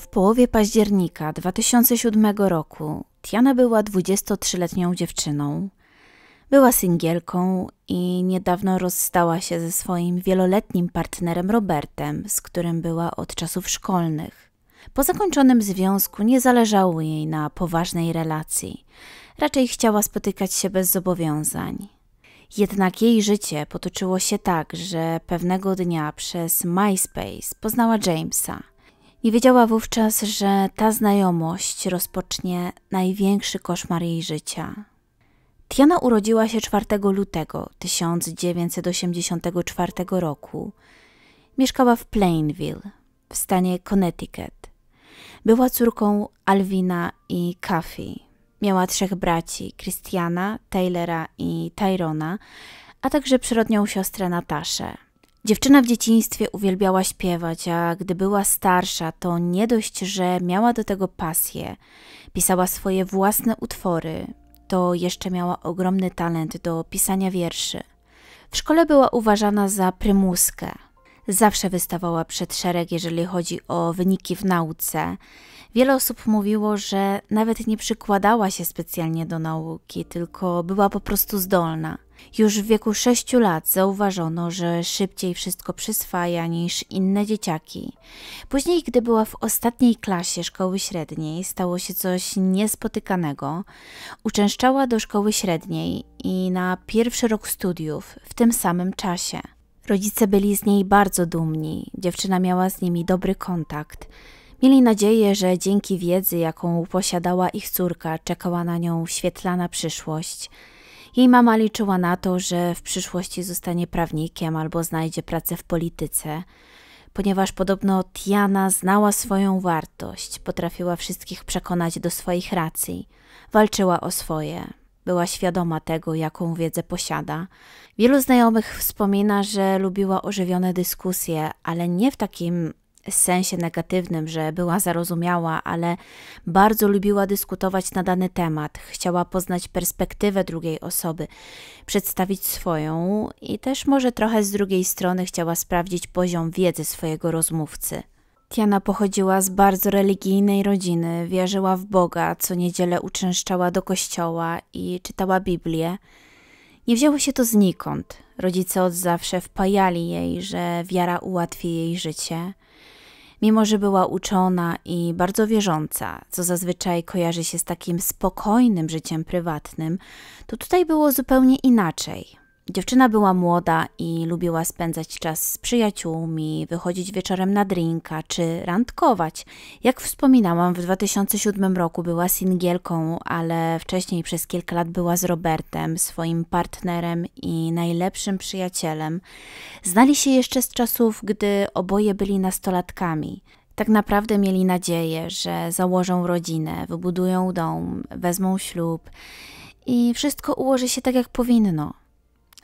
W połowie października 2007 roku Tiana była 23-letnią dziewczyną. Była singielką i niedawno rozstała się ze swoim wieloletnim partnerem Robertem, z którym była od czasów szkolnych. Po zakończonym związku nie zależało jej na poważnej relacji, raczej chciała spotykać się bez zobowiązań. Jednak jej życie potoczyło się tak, że pewnego dnia przez MySpace poznała Jamesa – nie wiedziała wówczas, że ta znajomość rozpocznie największy koszmar jej życia. Tiana urodziła się 4 lutego 1984 roku. Mieszkała w Plainville, w stanie Connecticut. Była córką Alwina i Kathy. Miała trzech braci: Christiana, Taylora i Tyrona, a także przyrodnią siostrę Nataszę. Dziewczyna w dzieciństwie uwielbiała śpiewać, a gdy była starsza, to nie dość, że miała do tego pasję, pisała swoje własne utwory, to jeszcze miała ogromny talent do pisania wierszy. W szkole była uważana za prymuskę. Zawsze wystawała przed szereg, jeżeli chodzi o wyniki w nauce. Wiele osób mówiło, że nawet nie przykładała się specjalnie do nauki, tylko była po prostu zdolna. Już w wieku 6 lat zauważono, że szybciej wszystko przyswaja niż inne dzieciaki. Później, gdy była w ostatniej klasie szkoły średniej, stało się coś niespotykanego. Uczęszczała do szkoły średniej i na pierwszy rok studiów w tym samym czasie. Rodzice byli z niej bardzo dumni, dziewczyna miała z nimi dobry kontakt. Mieli nadzieję, że dzięki wiedzy, jaką posiadała ich córka, czekała na nią świetlana przyszłość. Jej mama liczyła na to, że w przyszłości zostanie prawnikiem albo znajdzie pracę w polityce, ponieważ podobno Tiana znała swoją wartość, potrafiła wszystkich przekonać do swoich racji, walczyła o swoje, była świadoma tego, jaką wiedzę posiada. Wielu znajomych wspomina, że lubiła ożywione dyskusje, ale nie w takim sensie negatywnym, że była zarozumiała, ale bardzo lubiła dyskutować na dany temat, chciała poznać perspektywę drugiej osoby, przedstawić swoją i też może trochę z drugiej strony chciała sprawdzić poziom wiedzy swojego rozmówcy. Tiana pochodziła z bardzo religijnej rodziny, wierzyła w Boga, co niedzielę uczęszczała do kościoła i czytała Biblię. Nie wzięło się to znikąd. Rodzice od zawsze wpajali jej, że wiara ułatwi jej życie – Mimo, że była uczona i bardzo wierząca, co zazwyczaj kojarzy się z takim spokojnym życiem prywatnym, to tutaj było zupełnie inaczej. Dziewczyna była młoda i lubiła spędzać czas z przyjaciółmi, wychodzić wieczorem na drinka czy randkować. Jak wspominałam, w 2007 roku była singielką, ale wcześniej przez kilka lat była z Robertem, swoim partnerem i najlepszym przyjacielem. Znali się jeszcze z czasów, gdy oboje byli nastolatkami. Tak naprawdę mieli nadzieję, że założą rodzinę, wybudują dom, wezmą ślub i wszystko ułoży się tak, jak powinno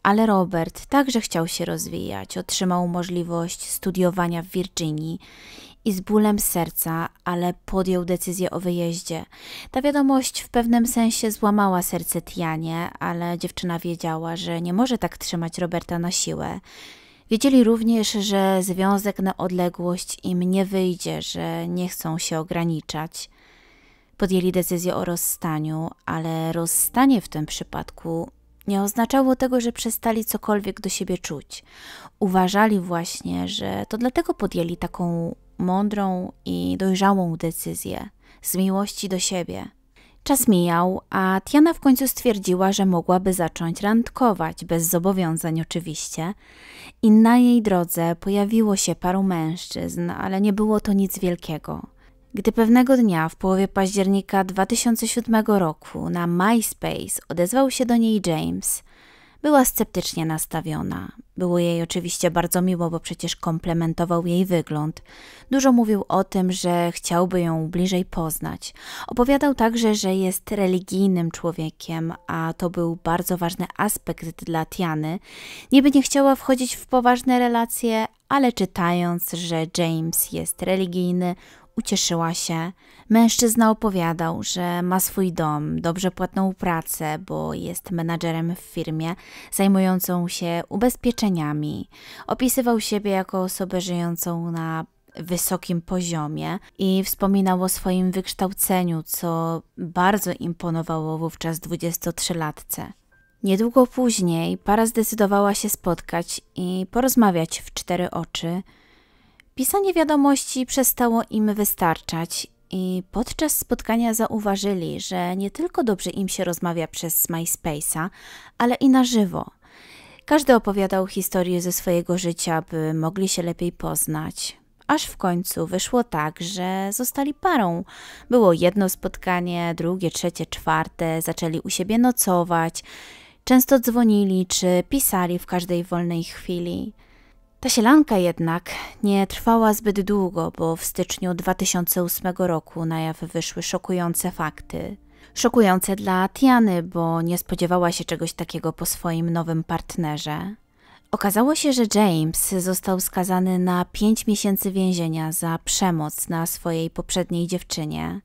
ale Robert także chciał się rozwijać. Otrzymał możliwość studiowania w Virginii i z bólem serca, ale podjął decyzję o wyjeździe. Ta wiadomość w pewnym sensie złamała serce Tianie, ale dziewczyna wiedziała, że nie może tak trzymać Roberta na siłę. Wiedzieli również, że związek na odległość im nie wyjdzie, że nie chcą się ograniczać. Podjęli decyzję o rozstaniu, ale rozstanie w tym przypadku nie oznaczało tego, że przestali cokolwiek do siebie czuć. Uważali właśnie, że to dlatego podjęli taką mądrą i dojrzałą decyzję z miłości do siebie. Czas mijał, a Tiana w końcu stwierdziła, że mogłaby zacząć randkować, bez zobowiązań oczywiście. I na jej drodze pojawiło się paru mężczyzn, ale nie było to nic wielkiego. Gdy pewnego dnia w połowie października 2007 roku na MySpace odezwał się do niej James, była sceptycznie nastawiona. Było jej oczywiście bardzo miło, bo przecież komplementował jej wygląd. Dużo mówił o tym, że chciałby ją bliżej poznać. Opowiadał także, że jest religijnym człowiekiem, a to był bardzo ważny aspekt dla Tiany. Niby nie chciała wchodzić w poważne relacje, ale czytając, że James jest religijny, Ucieszyła się. Mężczyzna opowiadał, że ma swój dom, dobrze płatną pracę, bo jest menadżerem w firmie zajmującą się ubezpieczeniami. Opisywał siebie jako osobę żyjącą na wysokim poziomie i wspominał o swoim wykształceniu, co bardzo imponowało wówczas 23-latce. Niedługo później para zdecydowała się spotkać i porozmawiać w cztery oczy – Pisanie wiadomości przestało im wystarczać i podczas spotkania zauważyli, że nie tylko dobrze im się rozmawia przez MySpace'a, ale i na żywo. Każdy opowiadał historię ze swojego życia, by mogli się lepiej poznać. Aż w końcu wyszło tak, że zostali parą. Było jedno spotkanie, drugie, trzecie, czwarte, zaczęli u siebie nocować, często dzwonili czy pisali w każdej wolnej chwili. Ta sielanka jednak nie trwała zbyt długo, bo w styczniu 2008 roku na jaw wyszły szokujące fakty. Szokujące dla Tiany, bo nie spodziewała się czegoś takiego po swoim nowym partnerze. Okazało się, że James został skazany na 5 miesięcy więzienia za przemoc na swojej poprzedniej dziewczynie.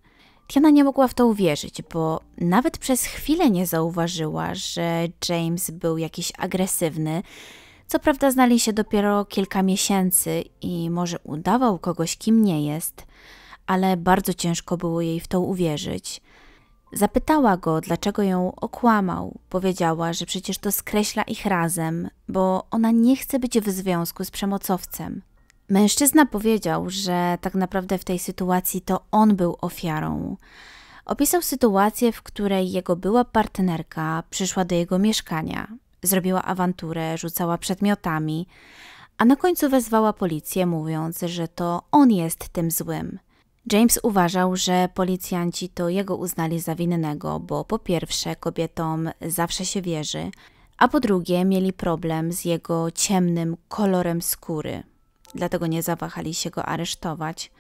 Tiana nie mogła w to uwierzyć, bo nawet przez chwilę nie zauważyła, że James był jakiś agresywny co prawda znali się dopiero kilka miesięcy i może udawał kogoś, kim nie jest, ale bardzo ciężko było jej w to uwierzyć. Zapytała go, dlaczego ją okłamał. Powiedziała, że przecież to skreśla ich razem, bo ona nie chce być w związku z przemocowcem. Mężczyzna powiedział, że tak naprawdę w tej sytuacji to on był ofiarą. Opisał sytuację, w której jego była partnerka przyszła do jego mieszkania. Zrobiła awanturę, rzucała przedmiotami, a na końcu wezwała policję, mówiąc, że to on jest tym złym. James uważał, że policjanci to jego uznali za winnego, bo po pierwsze kobietom zawsze się wierzy, a po drugie mieli problem z jego ciemnym kolorem skóry. Dlatego nie zawahali się go aresztować.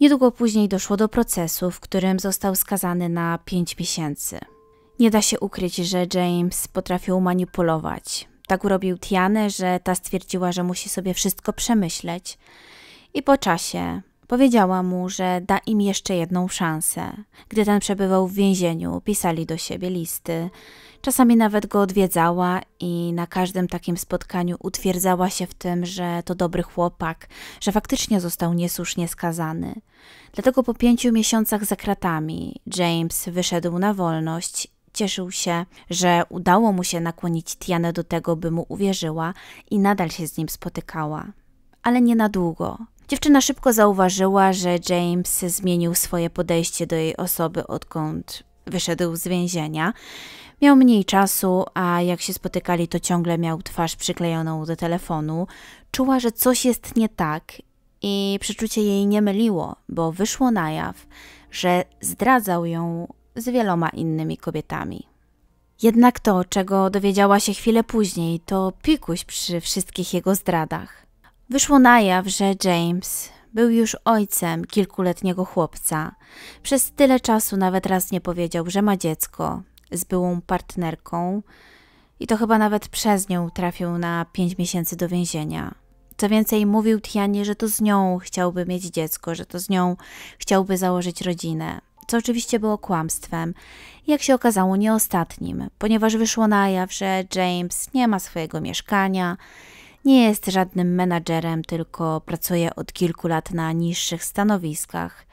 Niedługo później doszło do procesu, w którym został skazany na 5 miesięcy. Nie da się ukryć, że James potrafił manipulować. Tak urobił Tianę, że ta stwierdziła, że musi sobie wszystko przemyśleć. I po czasie powiedziała mu, że da im jeszcze jedną szansę. Gdy ten przebywał w więzieniu, pisali do siebie listy. Czasami nawet go odwiedzała i na każdym takim spotkaniu utwierdzała się w tym, że to dobry chłopak, że faktycznie został niesłusznie skazany. Dlatego po pięciu miesiącach za kratami James wyszedł na wolność Cieszył się, że udało mu się nakłonić Tianę do tego, by mu uwierzyła i nadal się z nim spotykała. Ale nie na długo. Dziewczyna szybko zauważyła, że James zmienił swoje podejście do jej osoby, odkąd wyszedł z więzienia. Miał mniej czasu, a jak się spotykali, to ciągle miał twarz przyklejoną do telefonu. Czuła, że coś jest nie tak i przeczucie jej nie myliło, bo wyszło na jaw, że zdradzał ją z wieloma innymi kobietami. Jednak to, czego dowiedziała się chwilę później, to pikuś przy wszystkich jego zdradach. Wyszło na jaw, że James był już ojcem kilkuletniego chłopca. Przez tyle czasu nawet raz nie powiedział, że ma dziecko z byłą partnerką i to chyba nawet przez nią trafił na pięć miesięcy do więzienia. Co więcej, mówił Tianie, że to z nią chciałby mieć dziecko, że to z nią chciałby założyć rodzinę co oczywiście było kłamstwem. Jak się okazało, nie ostatnim, ponieważ wyszło na jaw, że James nie ma swojego mieszkania, nie jest żadnym menadżerem, tylko pracuje od kilku lat na niższych stanowiskach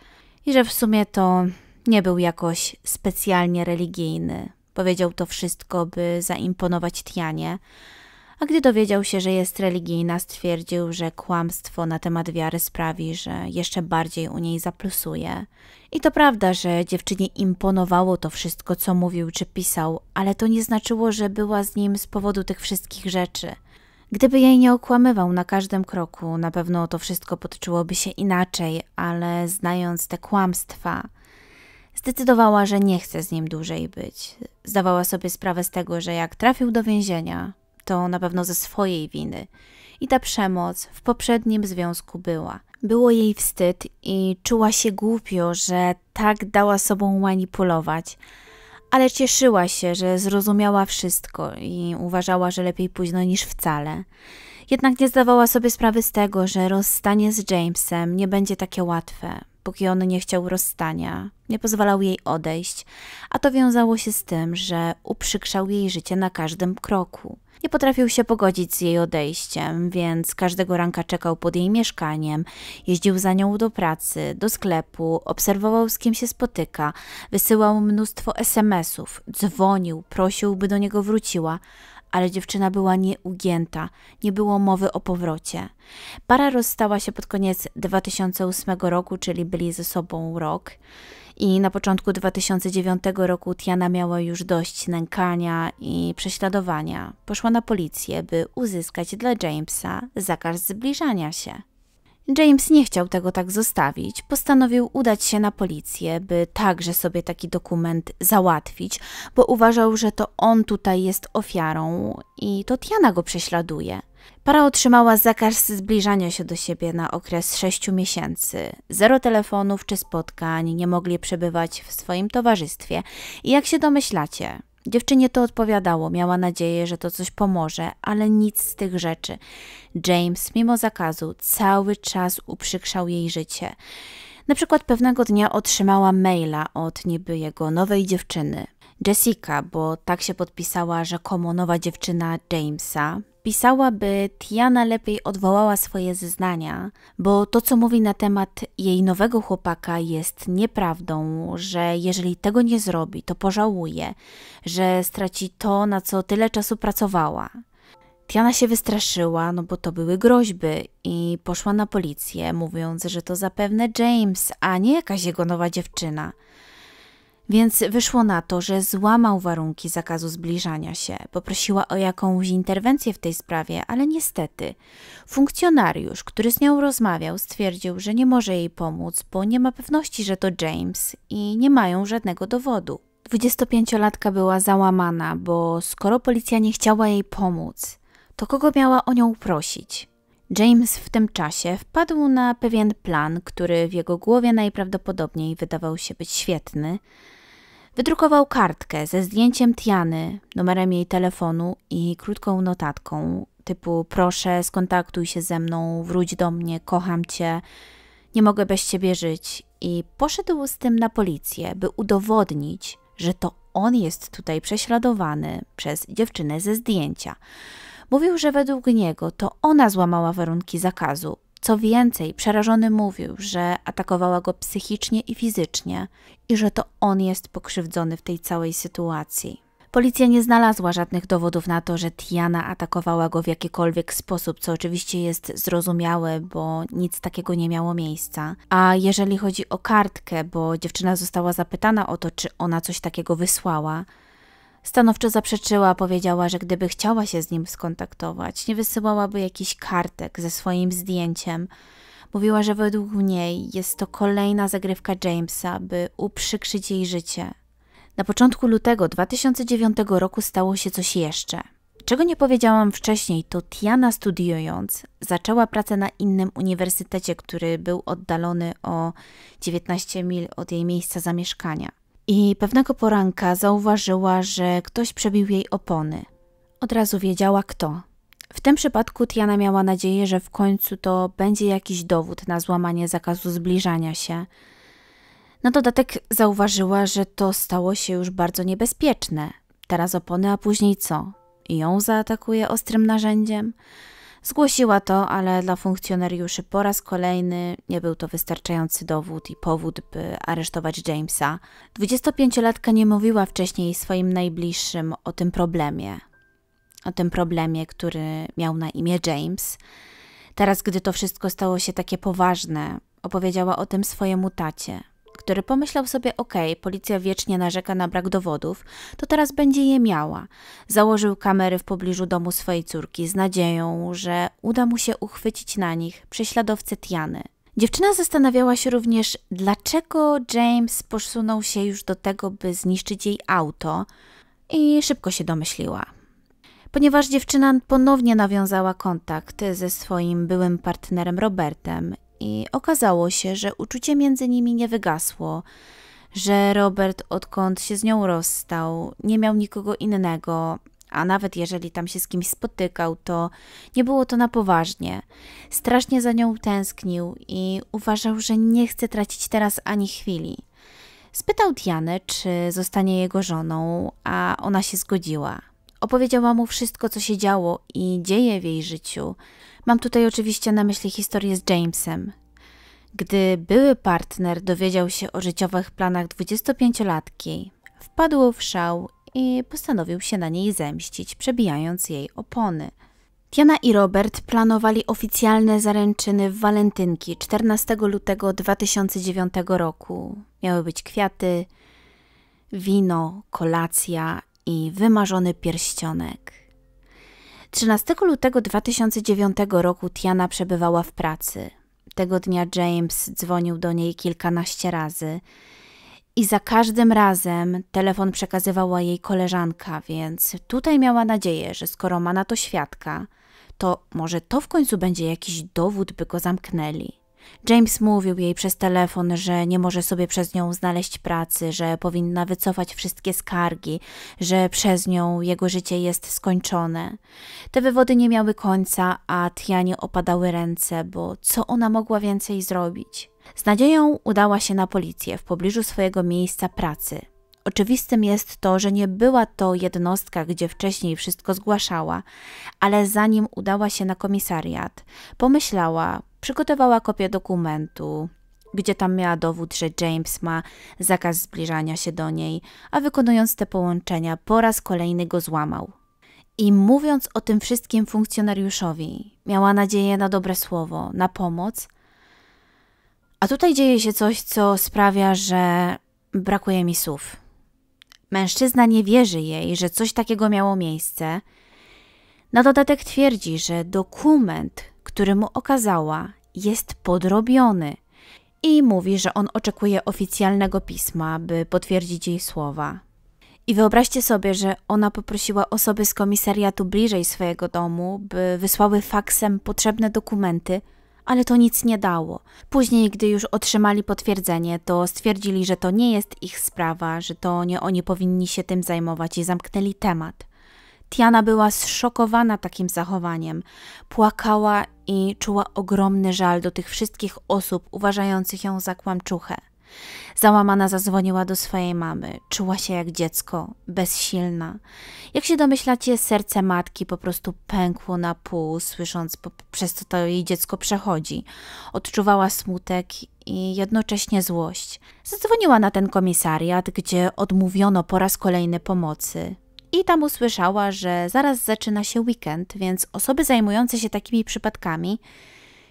i że w sumie to nie był jakoś specjalnie religijny. Powiedział to wszystko, by zaimponować Tianie, a gdy dowiedział się, że jest religijna, stwierdził, że kłamstwo na temat wiary sprawi, że jeszcze bardziej u niej zaplusuje. I to prawda, że dziewczynie imponowało to wszystko, co mówił czy pisał, ale to nie znaczyło, że była z nim z powodu tych wszystkich rzeczy. Gdyby jej nie okłamywał na każdym kroku, na pewno to wszystko potoczyłoby się inaczej, ale znając te kłamstwa, zdecydowała, że nie chce z nim dłużej być. Zdawała sobie sprawę z tego, że jak trafił do więzienia, to na pewno ze swojej winy. I ta przemoc w poprzednim związku była. Było jej wstyd i czuła się głupio, że tak dała sobą manipulować, ale cieszyła się, że zrozumiała wszystko i uważała, że lepiej późno niż wcale. Jednak nie zdawała sobie sprawy z tego, że rozstanie z Jamesem nie będzie takie łatwe, dopóki on nie chciał rozstania, nie pozwalał jej odejść, a to wiązało się z tym, że uprzykrzał jej życie na każdym kroku. Nie potrafił się pogodzić z jej odejściem, więc każdego ranka czekał pod jej mieszkaniem, jeździł za nią do pracy, do sklepu, obserwował z kim się spotyka, wysyłał mnóstwo SMS-ów, dzwonił, prosił, by do niego wróciła, ale dziewczyna była nieugięta, nie było mowy o powrocie. Para rozstała się pod koniec 2008 roku, czyli byli ze sobą rok. I na początku 2009 roku Tiana miała już dość nękania i prześladowania. Poszła na policję, by uzyskać dla Jamesa zakaz zbliżania się. James nie chciał tego tak zostawić. Postanowił udać się na policję, by także sobie taki dokument załatwić, bo uważał, że to on tutaj jest ofiarą i to Tiana go prześladuje. Para otrzymała zakaz zbliżania się do siebie na okres 6 miesięcy. Zero telefonów czy spotkań, nie mogli przebywać w swoim towarzystwie. I jak się domyślacie, Dziewczynie to odpowiadało, miała nadzieję, że to coś pomoże, ale nic z tych rzeczy. James, mimo zakazu, cały czas uprzykrzał jej życie. Na przykład pewnego dnia otrzymała maila od niby jego nowej dziewczyny, Jessica, bo tak się podpisała rzekomo nowa dziewczyna Jamesa, Pisała, by Tiana lepiej odwołała swoje zeznania, bo to, co mówi na temat jej nowego chłopaka, jest nieprawdą, że jeżeli tego nie zrobi, to pożałuje, że straci to, na co tyle czasu pracowała. Tiana się wystraszyła, no bo to były groźby, i poszła na policję, mówiąc, że to zapewne James, a nie jakaś jego nowa dziewczyna. Więc wyszło na to, że złamał warunki zakazu zbliżania się. Poprosiła o jakąś interwencję w tej sprawie, ale niestety funkcjonariusz, który z nią rozmawiał, stwierdził, że nie może jej pomóc, bo nie ma pewności, że to James i nie mają żadnego dowodu. 25-latka była załamana, bo skoro policja nie chciała jej pomóc, to kogo miała o nią prosić? James w tym czasie wpadł na pewien plan, który w jego głowie najprawdopodobniej wydawał się być świetny, Wydrukował kartkę ze zdjęciem Tiany, numerem jej telefonu i krótką notatką typu proszę skontaktuj się ze mną, wróć do mnie, kocham cię, nie mogę bez ciebie żyć. I poszedł z tym na policję, by udowodnić, że to on jest tutaj prześladowany przez dziewczynę ze zdjęcia. Mówił, że według niego to ona złamała warunki zakazu, co więcej, przerażony mówił, że atakowała go psychicznie i fizycznie i że to on jest pokrzywdzony w tej całej sytuacji. Policja nie znalazła żadnych dowodów na to, że Tiana atakowała go w jakikolwiek sposób, co oczywiście jest zrozumiałe, bo nic takiego nie miało miejsca. A jeżeli chodzi o kartkę, bo dziewczyna została zapytana o to, czy ona coś takiego wysłała, Stanowczo zaprzeczyła, powiedziała, że gdyby chciała się z nim skontaktować, nie wysyłałaby jakichś kartek ze swoim zdjęciem. Mówiła, że według niej jest to kolejna zagrywka Jamesa, by uprzykrzyć jej życie. Na początku lutego 2009 roku stało się coś jeszcze. Czego nie powiedziałam wcześniej, to Tiana studiując zaczęła pracę na innym uniwersytecie, który był oddalony o 19 mil od jej miejsca zamieszkania i pewnego poranka zauważyła, że ktoś przebił jej opony. Od razu wiedziała kto. W tym przypadku Tiana miała nadzieję, że w końcu to będzie jakiś dowód na złamanie zakazu zbliżania się. Na dodatek zauważyła, że to stało się już bardzo niebezpieczne. Teraz opony, a później co? I ją zaatakuje ostrym narzędziem? Zgłosiła to, ale dla funkcjonariuszy po raz kolejny nie był to wystarczający dowód i powód, by aresztować Jamesa. 25-latka nie mówiła wcześniej swoim najbliższym o tym problemie. O tym problemie, który miał na imię James. Teraz, gdy to wszystko stało się takie poważne, opowiedziała o tym swojemu tacie, który pomyślał sobie: OK, policja wiecznie narzeka na brak dowodów, to teraz będzie je miała. Założył kamery w pobliżu domu swojej córki z nadzieją, że uda mu się uchwycić na nich prześladowcę Tiany. Dziewczyna zastanawiała się również, dlaczego James posunął się już do tego, by zniszczyć jej auto, i szybko się domyśliła. Ponieważ dziewczyna ponownie nawiązała kontakt ze swoim byłym partnerem Robertem i okazało się, że uczucie między nimi nie wygasło, że Robert odkąd się z nią rozstał, nie miał nikogo innego, a nawet jeżeli tam się z kimś spotykał, to nie było to na poważnie. Strasznie za nią tęsknił i uważał, że nie chce tracić teraz ani chwili. Spytał Dianę, czy zostanie jego żoną, a ona się zgodziła. Opowiedziała mu wszystko, co się działo i dzieje w jej życiu. Mam tutaj oczywiście na myśli historię z Jamesem. Gdy były partner dowiedział się o życiowych planach 25-latki, wpadł w szał i postanowił się na niej zemścić, przebijając jej opony. Diana i Robert planowali oficjalne zaręczyny w walentynki 14 lutego 2009 roku. Miały być kwiaty, wino, kolacja i wymarzony pierścionek. 13 lutego 2009 roku Tiana przebywała w pracy. Tego dnia James dzwonił do niej kilkanaście razy i za każdym razem telefon przekazywała jej koleżanka, więc tutaj miała nadzieję, że skoro ma na to świadka, to może to w końcu będzie jakiś dowód, by go zamknęli. James mówił jej przez telefon, że nie może sobie przez nią znaleźć pracy, że powinna wycofać wszystkie skargi, że przez nią jego życie jest skończone. Te wywody nie miały końca, a Tianie opadały ręce, bo co ona mogła więcej zrobić? Z nadzieją udała się na policję w pobliżu swojego miejsca pracy. Oczywistym jest to, że nie była to jednostka, gdzie wcześniej wszystko zgłaszała, ale zanim udała się na komisariat, pomyślała, przygotowała kopię dokumentu, gdzie tam miała dowód, że James ma zakaz zbliżania się do niej, a wykonując te połączenia po raz kolejny go złamał. I mówiąc o tym wszystkim funkcjonariuszowi, miała nadzieję na dobre słowo, na pomoc. A tutaj dzieje się coś, co sprawia, że brakuje mi słów. Mężczyzna nie wierzy jej, że coś takiego miało miejsce. Na dodatek twierdzi, że dokument, który mu okazała, jest podrobiony i mówi, że on oczekuje oficjalnego pisma, by potwierdzić jej słowa. I wyobraźcie sobie, że ona poprosiła osoby z komisariatu bliżej swojego domu, by wysłały faksem potrzebne dokumenty, ale to nic nie dało. Później, gdy już otrzymali potwierdzenie, to stwierdzili, że to nie jest ich sprawa, że to nie oni powinni się tym zajmować i zamknęli temat. Tiana była zszokowana takim zachowaniem. Płakała i czuła ogromny żal do tych wszystkich osób uważających ją za kłamczuchę. Załamana zadzwoniła do swojej mamy, czuła się jak dziecko, bezsilna. Jak się domyślacie, serce matki po prostu pękło na pół, słysząc przez co to jej dziecko przechodzi. Odczuwała smutek i jednocześnie złość. Zadzwoniła na ten komisariat, gdzie odmówiono po raz kolejny pomocy. I tam usłyszała, że zaraz zaczyna się weekend, więc osoby zajmujące się takimi przypadkami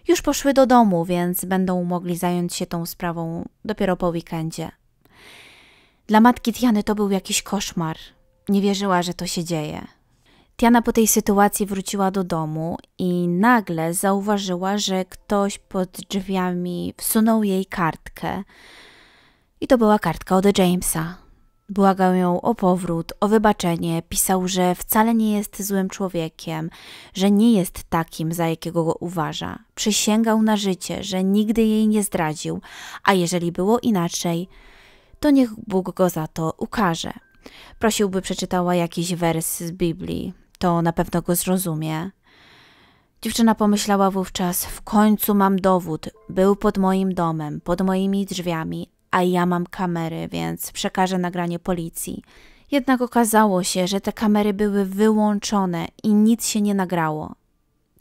już poszły do domu, więc będą mogli zająć się tą sprawą dopiero po weekendzie. Dla matki Tiany to był jakiś koszmar. Nie wierzyła, że to się dzieje. Tiana po tej sytuacji wróciła do domu i nagle zauważyła, że ktoś pod drzwiami wsunął jej kartkę. I to była kartka od Jamesa. Błagał ją o powrót, o wybaczenie, pisał, że wcale nie jest złym człowiekiem, że nie jest takim, za jakiego go uważa. Przysięgał na życie, że nigdy jej nie zdradził, a jeżeli było inaczej, to niech Bóg go za to ukaże. Prosił, by przeczytała jakiś wers z Biblii, to na pewno go zrozumie. Dziewczyna pomyślała wówczas: W końcu mam dowód. Był pod moim domem, pod moimi drzwiami, a ja mam kamery, więc przekażę nagranie policji. Jednak okazało się, że te kamery były wyłączone i nic się nie nagrało.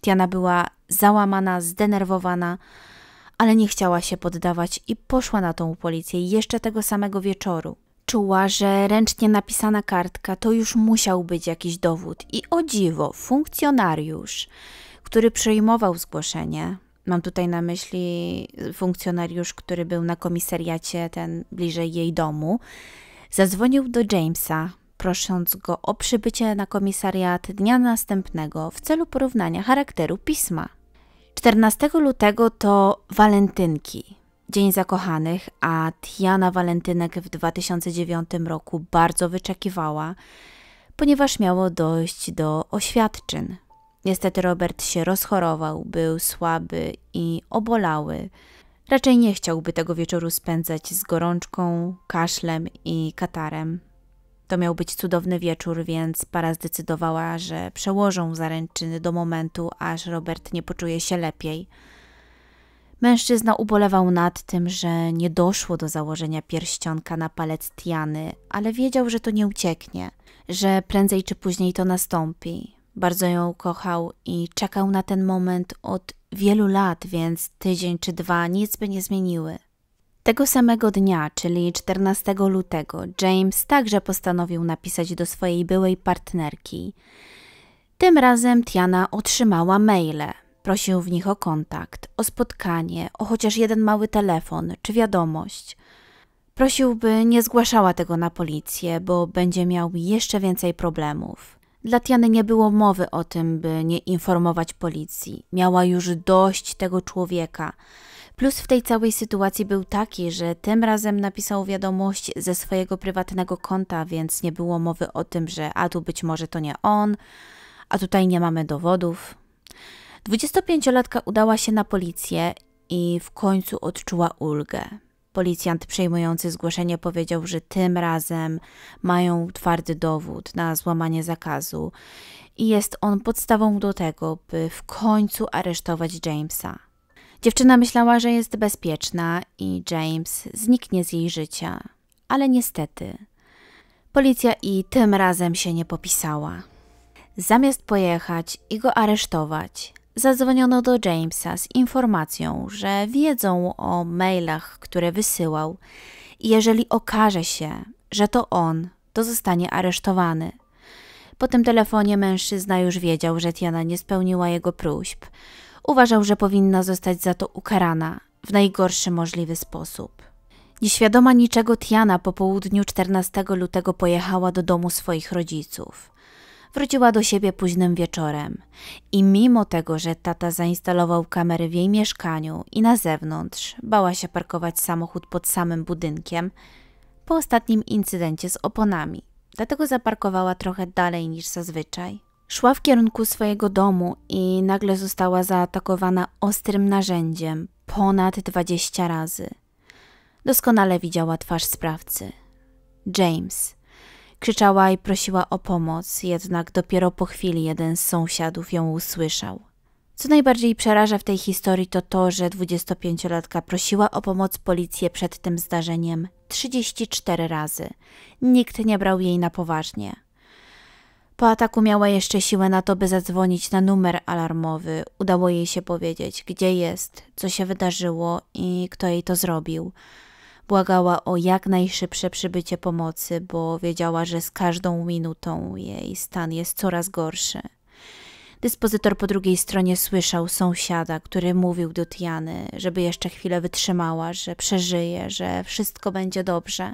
Tiana była załamana, zdenerwowana, ale nie chciała się poddawać i poszła na tą policję jeszcze tego samego wieczoru. Czuła, że ręcznie napisana kartka to już musiał być jakiś dowód i o dziwo, funkcjonariusz, który przyjmował zgłoszenie, Mam tutaj na myśli funkcjonariusz, który był na komisariacie, ten bliżej jej domu. Zadzwonił do Jamesa, prosząc go o przybycie na komisariat dnia następnego w celu porównania charakteru pisma. 14 lutego to walentynki, Dzień Zakochanych, a Tiana Walentynek w 2009 roku bardzo wyczekiwała, ponieważ miało dojść do oświadczeń. Niestety Robert się rozchorował, był słaby i obolały. Raczej nie chciałby tego wieczoru spędzać z gorączką, kaszlem i katarem. To miał być cudowny wieczór, więc para zdecydowała, że przełożą zaręczyny do momentu, aż Robert nie poczuje się lepiej. Mężczyzna ubolewał nad tym, że nie doszło do założenia pierścionka na palec Tiany, ale wiedział, że to nie ucieknie, że prędzej czy później to nastąpi, bardzo ją kochał i czekał na ten moment od wielu lat, więc tydzień czy dwa nic by nie zmieniły. Tego samego dnia, czyli 14 lutego, James także postanowił napisać do swojej byłej partnerki. Tym razem Tiana otrzymała maile. Prosił w nich o kontakt, o spotkanie, o chociaż jeden mały telefon czy wiadomość. Prosił, by nie zgłaszała tego na policję, bo będzie miał jeszcze więcej problemów. Dla Tiany nie było mowy o tym, by nie informować policji. Miała już dość tego człowieka. Plus w tej całej sytuacji był taki, że tym razem napisał wiadomość ze swojego prywatnego konta, więc nie było mowy o tym, że a tu być może to nie on, a tutaj nie mamy dowodów. 25-latka udała się na policję i w końcu odczuła ulgę. Policjant przejmujący zgłoszenie powiedział, że tym razem mają twardy dowód na złamanie zakazu i jest on podstawą do tego, by w końcu aresztować Jamesa. Dziewczyna myślała, że jest bezpieczna i James zniknie z jej życia, ale niestety policja i tym razem się nie popisała. Zamiast pojechać i go aresztować, zadzwoniono do Jamesa z informacją, że wiedzą o mailach, które wysyłał i jeżeli okaże się, że to on, to zostanie aresztowany. Po tym telefonie mężczyzna już wiedział, że Tiana nie spełniła jego próśb. Uważał, że powinna zostać za to ukarana w najgorszy możliwy sposób. Nieświadoma niczego Tiana po południu 14 lutego pojechała do domu swoich rodziców wróciła do siebie późnym wieczorem. I mimo tego, że tata zainstalował kamery w jej mieszkaniu i na zewnątrz, bała się parkować samochód pod samym budynkiem po ostatnim incydencie z oponami. Dlatego zaparkowała trochę dalej niż zazwyczaj. Szła w kierunku swojego domu i nagle została zaatakowana ostrym narzędziem ponad 20 razy. Doskonale widziała twarz sprawcy. James Krzyczała i prosiła o pomoc, jednak dopiero po chwili jeden z sąsiadów ją usłyszał. Co najbardziej przeraża w tej historii to to, że 25-latka prosiła o pomoc policję przed tym zdarzeniem 34 razy. Nikt nie brał jej na poważnie. Po ataku miała jeszcze siłę na to, by zadzwonić na numer alarmowy. Udało jej się powiedzieć, gdzie jest, co się wydarzyło i kto jej to zrobił. Błagała o jak najszybsze przybycie pomocy, bo wiedziała, że z każdą minutą jej stan jest coraz gorszy. Dyspozytor po drugiej stronie słyszał sąsiada, który mówił do Tiany, żeby jeszcze chwilę wytrzymała, że przeżyje, że wszystko będzie dobrze.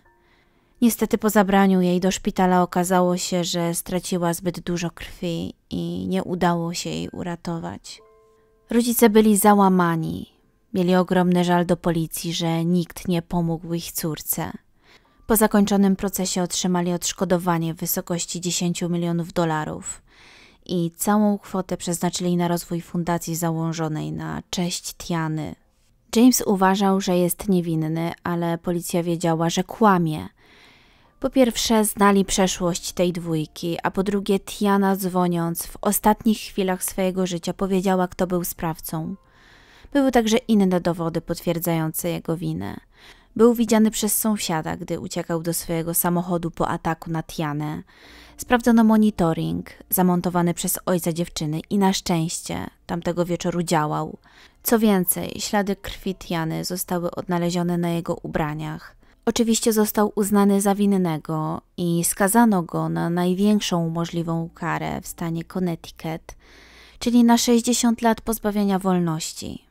Niestety po zabraniu jej do szpitala okazało się, że straciła zbyt dużo krwi i nie udało się jej uratować. Rodzice byli załamani. Mieli ogromny żal do policji, że nikt nie pomógł ich córce. Po zakończonym procesie otrzymali odszkodowanie w wysokości 10 milionów dolarów i całą kwotę przeznaczyli na rozwój fundacji założonej na cześć Tiany. James uważał, że jest niewinny, ale policja wiedziała, że kłamie. Po pierwsze, znali przeszłość tej dwójki, a po drugie, Tiana dzwoniąc w ostatnich chwilach swojego życia powiedziała, kto był sprawcą. Były także inne dowody potwierdzające jego winę. Był widziany przez sąsiada, gdy uciekał do swojego samochodu po ataku na Tianę. Sprawdzono monitoring zamontowany przez ojca dziewczyny i na szczęście tamtego wieczoru działał. Co więcej, ślady krwi Tiany zostały odnalezione na jego ubraniach. Oczywiście został uznany za winnego i skazano go na największą możliwą karę w stanie Connecticut, czyli na 60 lat pozbawienia wolności.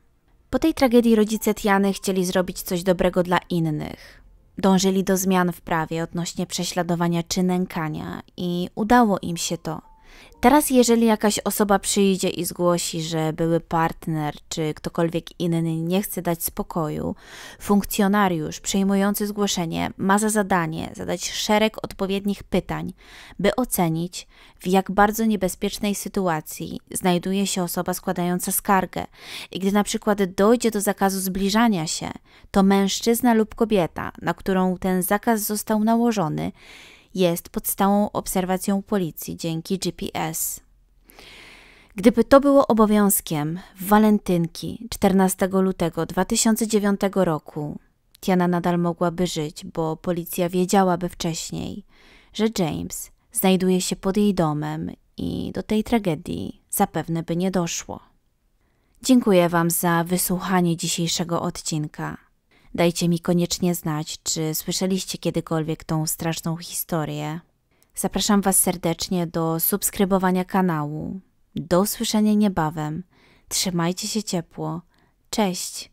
Po tej tragedii rodzice Tiany chcieli zrobić coś dobrego dla innych. Dążyli do zmian w prawie odnośnie prześladowania czy nękania i udało im się to. Teraz, jeżeli jakaś osoba przyjdzie i zgłosi, że były partner czy ktokolwiek inny nie chce dać spokoju, funkcjonariusz przyjmujący zgłoszenie ma za zadanie zadać szereg odpowiednich pytań, by ocenić, w jak bardzo niebezpiecznej sytuacji znajduje się osoba składająca skargę i gdy na przykład dojdzie do zakazu zbliżania się, to mężczyzna lub kobieta, na którą ten zakaz został nałożony, jest pod stałą obserwacją policji dzięki GPS. Gdyby to było obowiązkiem w walentynki 14 lutego 2009 roku, Tiana nadal mogłaby żyć, bo policja wiedziałaby wcześniej, że James znajduje się pod jej domem i do tej tragedii zapewne by nie doszło. Dziękuję Wam za wysłuchanie dzisiejszego odcinka. Dajcie mi koniecznie znać, czy słyszeliście kiedykolwiek tą straszną historię. Zapraszam Was serdecznie do subskrybowania kanału. Do usłyszenia niebawem. Trzymajcie się ciepło. Cześć!